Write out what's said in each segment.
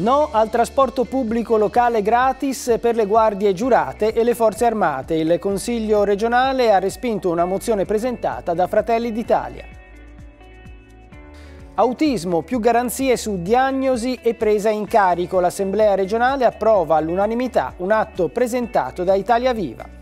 No al trasporto pubblico locale gratis per le guardie giurate e le forze armate. Il Consiglio regionale ha respinto una mozione presentata da Fratelli d'Italia. Autismo, più garanzie su diagnosi e presa in carico. L'Assemblea regionale approva all'unanimità un atto presentato da Italia Viva.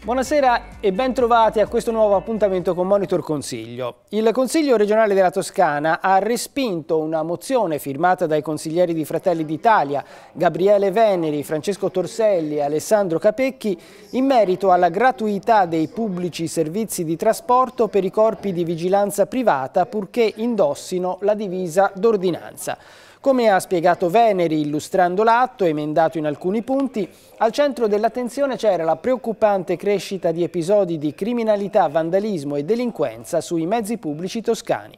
Buonasera e bentrovati a questo nuovo appuntamento con Monitor Consiglio. Il Consiglio regionale della Toscana ha respinto una mozione firmata dai consiglieri di Fratelli d'Italia, Gabriele Veneri, Francesco Torselli e Alessandro Capecchi, in merito alla gratuità dei pubblici servizi di trasporto per i corpi di vigilanza privata purché indossino la divisa d'ordinanza. Come ha spiegato Veneri illustrando l'atto, emendato in alcuni punti, al centro dell'attenzione c'era la preoccupante crescita di episodi di criminalità, vandalismo e delinquenza sui mezzi pubblici toscani.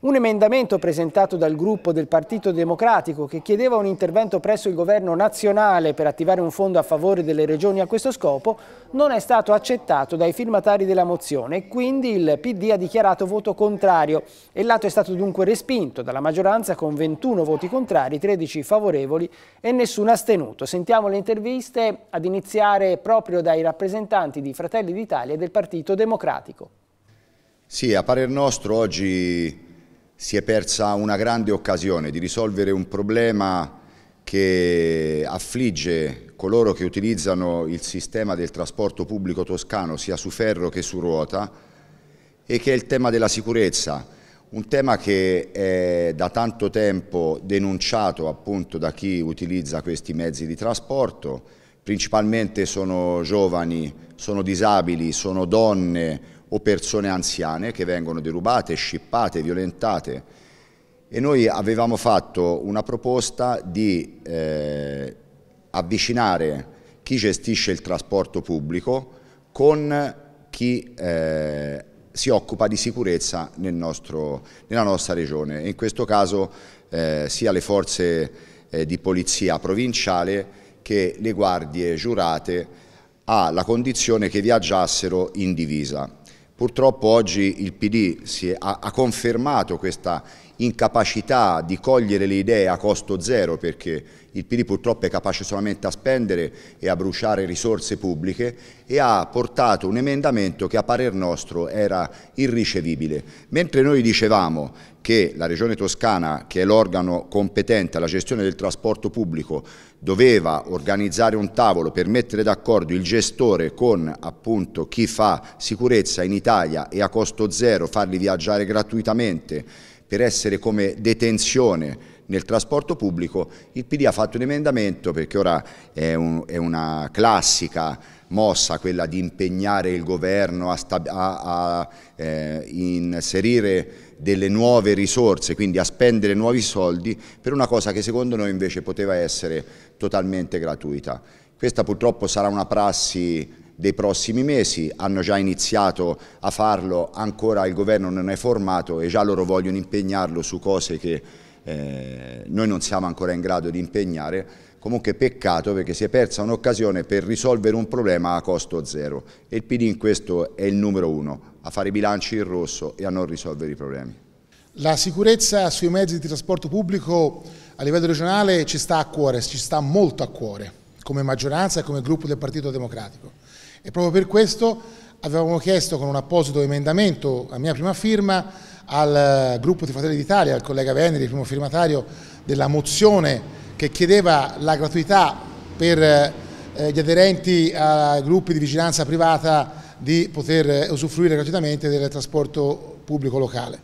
Un emendamento presentato dal gruppo del Partito Democratico che chiedeva un intervento presso il governo nazionale per attivare un fondo a favore delle regioni a questo scopo non è stato accettato dai firmatari della mozione e quindi il PD ha dichiarato voto contrario e l'atto è stato dunque respinto dalla maggioranza con 21 voti contrari, 13 favorevoli e nessuno astenuto. Sentiamo le interviste ad iniziare proprio dai rappresentanti di Fratelli d'Italia e del Partito Democratico. Sì, a parer nostro oggi si è persa una grande occasione di risolvere un problema che affligge coloro che utilizzano il sistema del trasporto pubblico toscano sia su ferro che su ruota e che è il tema della sicurezza, un tema che è da tanto tempo denunciato appunto da chi utilizza questi mezzi di trasporto, principalmente sono giovani, sono disabili, sono donne o persone anziane che vengono derubate, scippate, violentate. E noi avevamo fatto una proposta di eh, avvicinare chi gestisce il trasporto pubblico con chi eh, si occupa di sicurezza nel nostro, nella nostra regione. In questo caso eh, sia le forze eh, di polizia provinciale che le guardie giurate alla condizione che viaggiassero in divisa. Purtroppo oggi il PD è, ha, ha, confermato questa incapacità di cogliere le idee a costo zero perché il PD purtroppo è capace solamente a spendere e a bruciare risorse pubbliche e ha portato un emendamento che a parer nostro era irricevibile. Mentre noi dicevamo che la Regione Toscana, che è l'organo competente alla gestione del trasporto pubblico, doveva organizzare un tavolo per mettere d'accordo il gestore con appunto, chi fa sicurezza in Italia e a costo zero farli viaggiare gratuitamente per essere come detenzione nel trasporto pubblico, il PD ha fatto un emendamento perché ora è, un, è una classica mossa quella di impegnare il governo a, a, a eh, inserire delle nuove risorse, quindi a spendere nuovi soldi per una cosa che secondo noi invece poteva essere totalmente gratuita. Questa purtroppo sarà una prassi dei prossimi mesi, hanno già iniziato a farlo, ancora il governo non è formato e già loro vogliono impegnarlo su cose che eh, noi non siamo ancora in grado di impegnare comunque peccato perché si è persa un'occasione per risolvere un problema a costo zero e il PD in questo è il numero uno, a fare i bilanci in rosso e a non risolvere i problemi. La sicurezza sui mezzi di trasporto pubblico a livello regionale ci sta a cuore, ci sta molto a cuore, come maggioranza e come gruppo del Partito Democratico. E proprio per questo avevamo chiesto con un apposito emendamento a mia prima firma al gruppo di Fratelli d'Italia, al collega Veneri, primo firmatario della mozione che chiedeva la gratuità per eh, gli aderenti a gruppi di vigilanza privata di poter eh, usufruire gratuitamente del trasporto pubblico locale.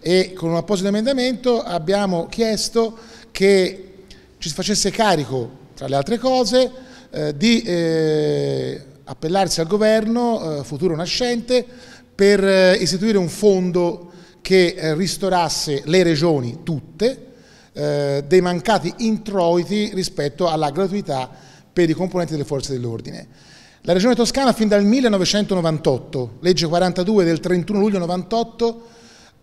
E con un apposito emendamento abbiamo chiesto che ci si facesse carico, tra le altre cose, eh, di eh, appellarsi al governo eh, futuro nascente per eh, istituire un fondo che eh, ristorasse le regioni tutte, eh, dei mancati introiti rispetto alla gratuità per i componenti delle forze dell'ordine. La Regione Toscana fin dal 1998, legge 42 del 31 luglio 1998,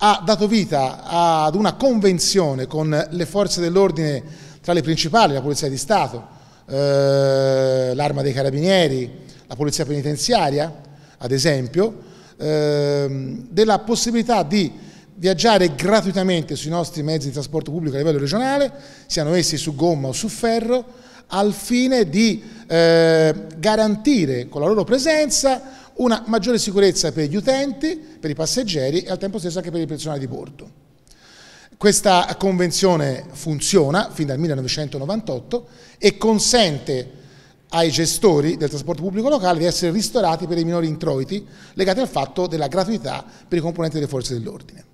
ha dato vita ad una convenzione con le forze dell'ordine tra le principali, la Polizia di Stato, eh, l'Arma dei Carabinieri, la Polizia Penitenziaria, ad esempio, eh, della possibilità di viaggiare gratuitamente sui nostri mezzi di trasporto pubblico a livello regionale, siano essi su gomma o su ferro, al fine di eh, garantire con la loro presenza una maggiore sicurezza per gli utenti, per i passeggeri e al tempo stesso anche per il personale di bordo. Questa convenzione funziona fin dal 1998 e consente ai gestori del trasporto pubblico locale di essere ristorati per i minori introiti legati al fatto della gratuità per i componenti delle forze dell'ordine.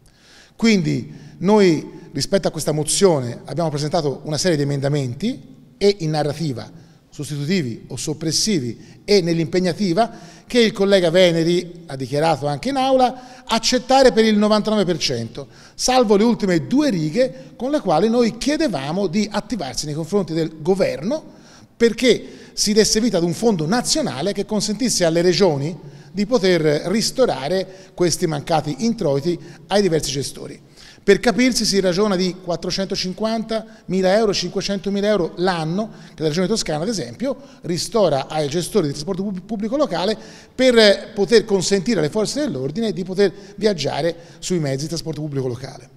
Quindi noi rispetto a questa mozione abbiamo presentato una serie di emendamenti e in narrativa sostitutivi o soppressivi e nell'impegnativa che il collega Veneri ha dichiarato anche in aula accettare per il 99%, salvo le ultime due righe con le quali noi chiedevamo di attivarsi nei confronti del governo perché si desse vita ad un fondo nazionale che consentisse alle regioni di poter ristorare questi mancati introiti ai diversi gestori. Per capirsi si ragiona di 450.000 euro, 500.000 euro l'anno che la Regione Toscana, ad esempio, ristora ai gestori di trasporto pubblico locale per poter consentire alle forze dell'ordine di poter viaggiare sui mezzi di trasporto pubblico locale.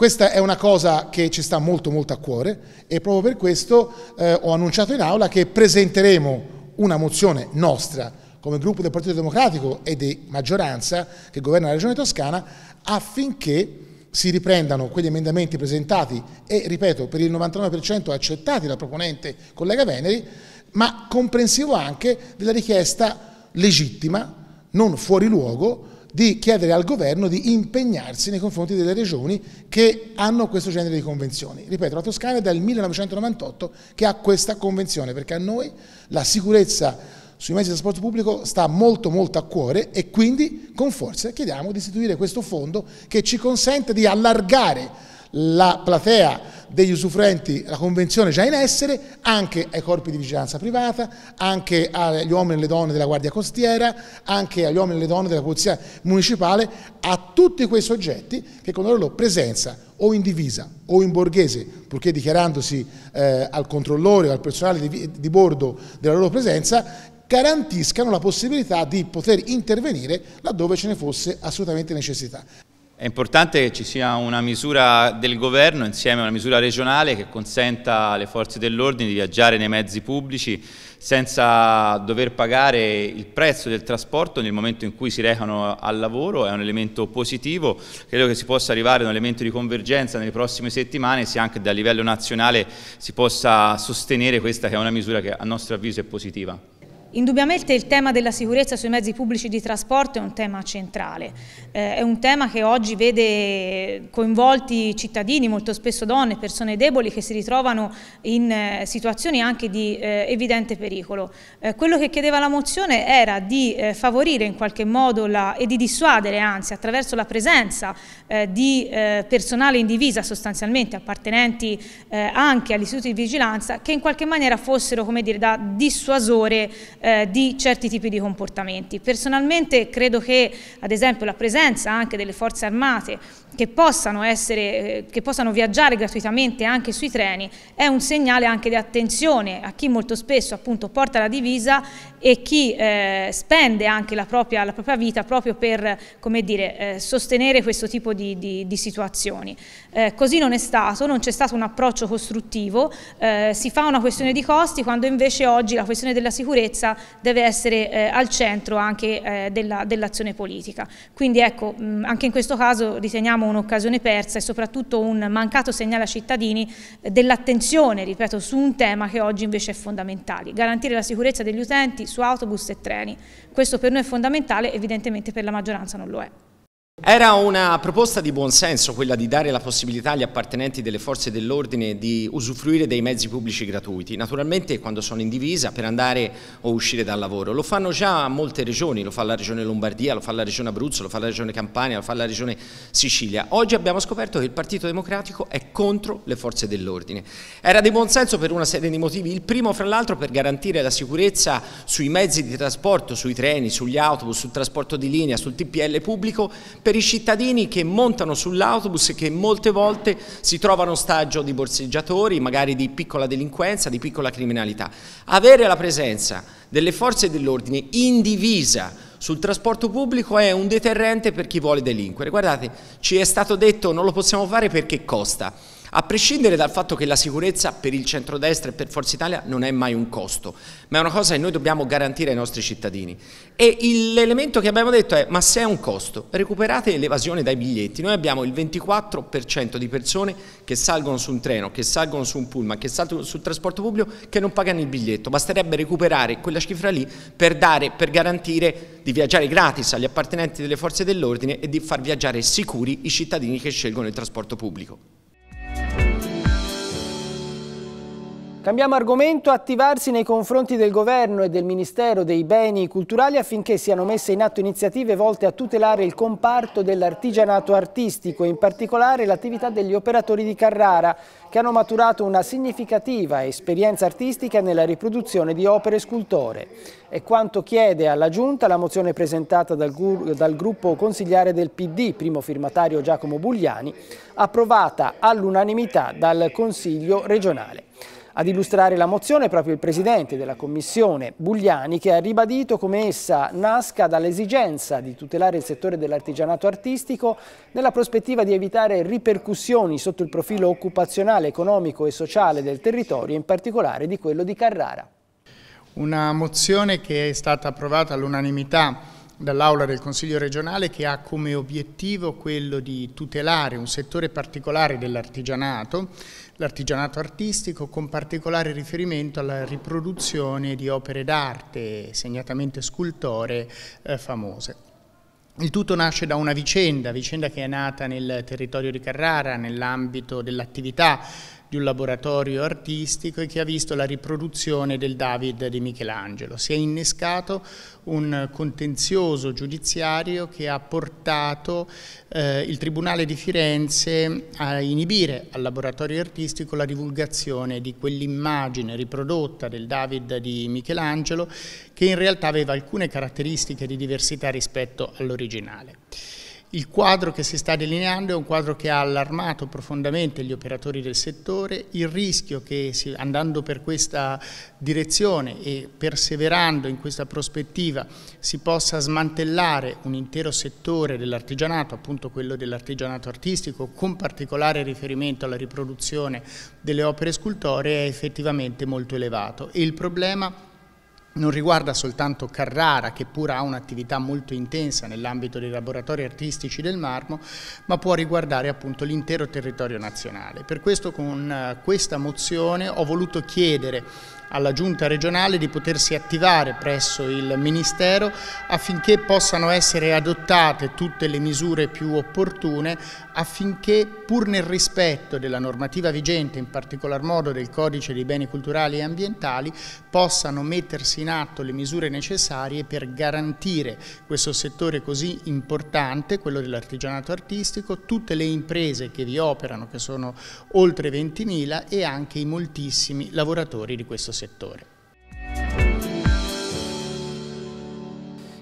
Questa è una cosa che ci sta molto molto a cuore e proprio per questo eh, ho annunciato in aula che presenteremo una mozione nostra come gruppo del Partito Democratico e di maggioranza che governa la Regione Toscana affinché si riprendano quegli emendamenti presentati e, ripeto, per il 99% accettati dal proponente collega Veneri, ma comprensivo anche della richiesta legittima, non fuori luogo, di chiedere al governo di impegnarsi nei confronti delle regioni che hanno questo genere di convenzioni. Ripeto, la Toscana è dal 1998 che ha questa convenzione, perché a noi la sicurezza sui mezzi di trasporto pubblico sta molto molto a cuore e quindi con forza chiediamo di istituire questo fondo che ci consente di allargare la platea degli usufruenti, la convenzione già in essere, anche ai corpi di vigilanza privata, anche agli uomini e alle donne della Guardia Costiera, anche agli uomini e alle donne della Polizia Municipale, a tutti quei soggetti che con la loro presenza o in divisa o in borghese, purché dichiarandosi eh, al controllore o al personale di, di bordo della loro presenza, garantiscano la possibilità di poter intervenire laddove ce ne fosse assolutamente necessità. È importante che ci sia una misura del governo insieme a una misura regionale che consenta alle forze dell'ordine di viaggiare nei mezzi pubblici senza dover pagare il prezzo del trasporto nel momento in cui si recano al lavoro, è un elemento positivo, credo che si possa arrivare ad un elemento di convergenza nelle prossime settimane se anche a livello nazionale si possa sostenere questa che è una misura che a nostro avviso è positiva. Indubbiamente il tema della sicurezza sui mezzi pubblici di trasporto è un tema centrale, eh, è un tema che oggi vede coinvolti cittadini, molto spesso donne, persone deboli che si ritrovano in eh, situazioni anche di eh, evidente pericolo. Eh, quello che chiedeva la mozione era di eh, favorire in qualche modo la, e di dissuadere anzi attraverso la presenza eh, di personale in divisa sostanzialmente appartenenti anche agli istituti di vigilanza che in qualche maniera fossero come dire, da dissuasore eh, di certi tipi di comportamenti. Personalmente credo che ad esempio la presenza anche delle forze armate che possano, essere, eh, che possano viaggiare gratuitamente anche sui treni è un segnale anche di attenzione a chi molto spesso appunto porta la divisa e chi eh, spende anche la propria, la propria, vita proprio per come dire, eh, sostenere questo tipo di, di, di situazioni. Eh, così non è stato, non c'è stato un approccio costruttivo, eh, si fa una questione di costi quando invece oggi la questione della sicurezza deve essere eh, al centro anche eh, dell'azione dell politica. Quindi ecco, mh, anche in questo caso riteniamo un'occasione persa e soprattutto un mancato segnale ai cittadini eh, dell'attenzione, ripeto, su un tema che oggi invece è fondamentale, garantire la sicurezza degli utenti su autobus e treni. Questo per noi è fondamentale, evidentemente per la maggioranza non lo è. Era una proposta di buonsenso quella di dare la possibilità agli appartenenti delle forze dell'ordine di usufruire dei mezzi pubblici gratuiti, naturalmente quando sono in divisa per andare o uscire dal lavoro. Lo fanno già molte regioni, lo fa la regione Lombardia, lo fa la regione Abruzzo, lo fa la regione Campania, lo fa la regione Sicilia. Oggi abbiamo scoperto che il Partito Democratico è contro le forze dell'ordine. Era di buonsenso per una serie di motivi, il primo fra l'altro per garantire la sicurezza sui mezzi di trasporto, sui treni, sugli autobus, sul trasporto di linea, sul TPL pubblico, per i cittadini che montano sull'autobus e che molte volte si trovano ostaggio di borseggiatori, magari di piccola delinquenza, di piccola criminalità. Avere la presenza delle forze dell'ordine in divisa sul trasporto pubblico è un deterrente per chi vuole delinquere. Guardate, ci è stato detto non lo possiamo fare perché costa. A prescindere dal fatto che la sicurezza per il centrodestra e per Forza Italia non è mai un costo, ma è una cosa che noi dobbiamo garantire ai nostri cittadini. E l'elemento che abbiamo detto è, ma se è un costo, recuperate l'evasione dai biglietti. Noi abbiamo il 24% di persone che salgono su un treno, che salgono su un pullman, che salgono sul trasporto pubblico, che non pagano il biglietto. Basterebbe recuperare quella cifra lì per, dare, per garantire di viaggiare gratis agli appartenenti delle forze dell'ordine e di far viaggiare sicuri i cittadini che scelgono il trasporto pubblico. Cambiamo argomento, attivarsi nei confronti del Governo e del Ministero dei Beni Culturali affinché siano messe in atto iniziative volte a tutelare il comparto dell'artigianato artistico e in particolare l'attività degli operatori di Carrara che hanno maturato una significativa esperienza artistica nella riproduzione di opere scultore. È quanto chiede alla Giunta la mozione presentata dal, dal gruppo consigliare del PD, primo firmatario Giacomo Bugliani, approvata all'unanimità dal Consiglio regionale. Ad illustrare la mozione è proprio il presidente della Commissione, Bugliani, che ha ribadito come essa nasca dall'esigenza di tutelare il settore dell'artigianato artistico nella prospettiva di evitare ripercussioni sotto il profilo occupazionale, economico e sociale del territorio, in particolare di quello di Carrara. Una mozione che è stata approvata all'unanimità dall'Aula del Consiglio regionale che ha come obiettivo quello di tutelare un settore particolare dell'artigianato l'artigianato artistico con particolare riferimento alla riproduzione di opere d'arte, segnatamente scultore, eh, famose. Il tutto nasce da una vicenda, vicenda che è nata nel territorio di Carrara, nell'ambito dell'attività di un laboratorio artistico e che ha visto la riproduzione del David di Michelangelo. Si è innescato un contenzioso giudiziario che ha portato eh, il Tribunale di Firenze a inibire al laboratorio artistico la divulgazione di quell'immagine riprodotta del David di Michelangelo che in realtà aveva alcune caratteristiche di diversità rispetto all'originale. Il quadro che si sta delineando è un quadro che ha allarmato profondamente gli operatori del settore, il rischio che andando per questa direzione e perseverando in questa prospettiva si possa smantellare un intero settore dell'artigianato, appunto quello dell'artigianato artistico, con particolare riferimento alla riproduzione delle opere scultoree è effettivamente molto elevato e il problema è non riguarda soltanto Carrara, che pur ha un'attività molto intensa nell'ambito dei laboratori artistici del marmo, ma può riguardare appunto l'intero territorio nazionale. Per questo con eh, questa mozione ho voluto chiedere alla giunta regionale di potersi attivare presso il Ministero affinché possano essere adottate tutte le misure più opportune affinché pur nel rispetto della normativa vigente, in particolar modo del codice dei beni culturali e ambientali, possano mettersi in atto le misure necessarie per garantire questo settore così importante, quello dell'artigianato artistico, tutte le imprese che vi operano, che sono oltre 20.000 e anche i moltissimi lavoratori di questo settore settore.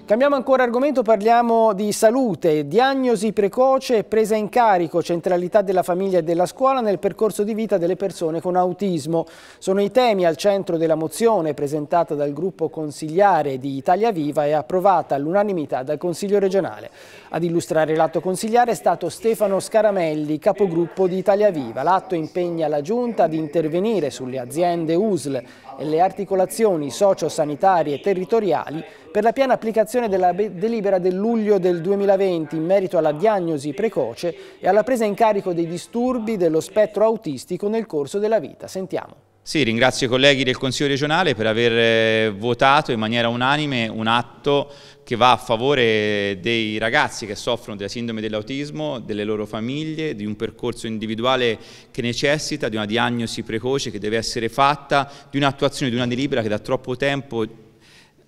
Cambiamo ancora argomento, parliamo di salute, diagnosi precoce, presa in carico, centralità della famiglia e della scuola nel percorso di vita delle persone con autismo. Sono i temi al centro della mozione presentata dal gruppo consigliare di Italia Viva e approvata all'unanimità dal Consiglio regionale. Ad illustrare l'atto consigliare è stato Stefano Scaramelli, capogruppo di Italia Viva. L'atto impegna la Giunta ad intervenire sulle aziende USL e le articolazioni socio-sanitarie e territoriali per la piena applicazione della delibera del luglio del 2020 in merito alla diagnosi precoce e alla presa in carico dei disturbi dello spettro autistico nel corso della vita. Sentiamo. Sì, ringrazio i colleghi del Consiglio regionale per aver eh, votato in maniera unanime un atto che va a favore dei ragazzi che soffrono della sindrome dell'autismo, delle loro famiglie, di un percorso individuale che necessita di una diagnosi precoce che deve essere fatta, di un'attuazione di una delibera che da troppo tempo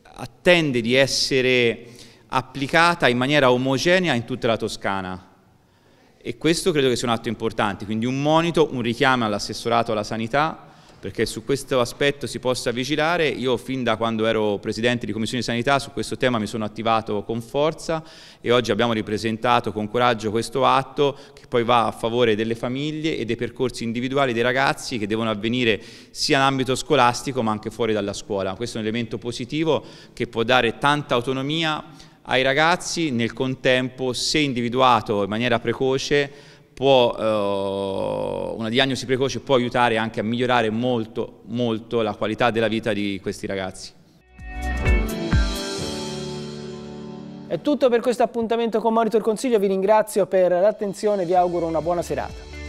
attende di essere applicata in maniera omogenea in tutta la Toscana e questo credo che sia un atto importante, quindi un monito, un richiamo all'assessorato alla sanità perché su questo aspetto si possa vigilare. Io fin da quando ero Presidente di Commissione di Sanità su questo tema mi sono attivato con forza e oggi abbiamo ripresentato con coraggio questo atto che poi va a favore delle famiglie e dei percorsi individuali dei ragazzi che devono avvenire sia in ambito scolastico ma anche fuori dalla scuola. Questo è un elemento positivo che può dare tanta autonomia ai ragazzi nel contempo se individuato in maniera precoce può, eh, una diagnosi precoce può aiutare anche a migliorare molto, molto la qualità della vita di questi ragazzi. È tutto per questo appuntamento con Monitor Consiglio, vi ringrazio per l'attenzione e vi auguro una buona serata.